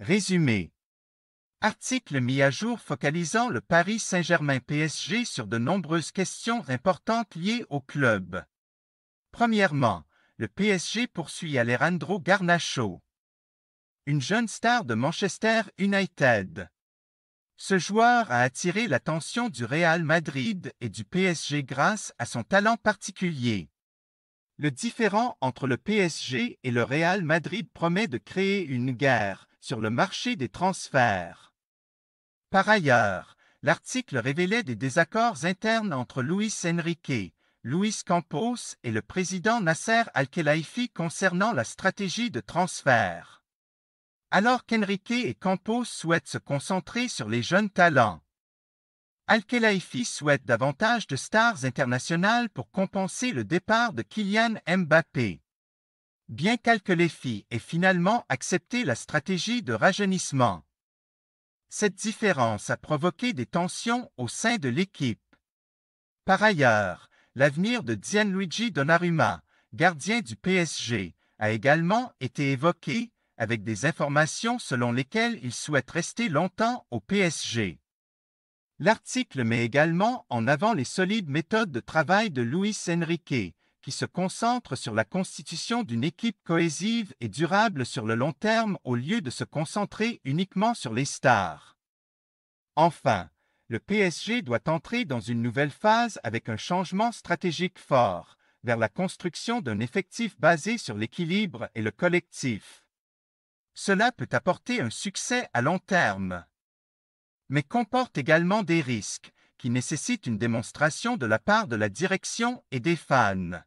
Résumé. Article mis à jour focalisant le Paris Saint-Germain PSG sur de nombreuses questions importantes liées au club. Premièrement, le PSG poursuit Alejandro Garnacho. Une jeune star de Manchester United. Ce joueur a attiré l'attention du Real Madrid et du PSG grâce à son talent particulier. Le différent entre le PSG et le Real Madrid promet de créer une guerre, sur le marché des transferts. Par ailleurs, l'article révélait des désaccords internes entre Luis Enrique, Luis Campos et le président Nasser Al-Khelaifi concernant la stratégie de transfert. Alors qu'Enrique et Campos souhaitent se concentrer sur les jeunes talents, Al-Khelaifi souhaite davantage de stars internationales pour compenser le départ de Kylian Mbappé bien les filles aient finalement accepté la stratégie de rajeunissement. Cette différence a provoqué des tensions au sein de l'équipe. Par ailleurs, l'avenir de Gianluigi Donnarumma, gardien du PSG, a également été évoqué, avec des informations selon lesquelles il souhaite rester longtemps au PSG. L'article met également en avant les solides méthodes de travail de Luis Enrique, qui se concentre sur la constitution d'une équipe cohésive et durable sur le long terme au lieu de se concentrer uniquement sur les stars. Enfin, le PSG doit entrer dans une nouvelle phase avec un changement stratégique fort, vers la construction d'un effectif basé sur l'équilibre et le collectif. Cela peut apporter un succès à long terme, mais comporte également des risques, qui nécessitent une démonstration de la part de la direction et des fans.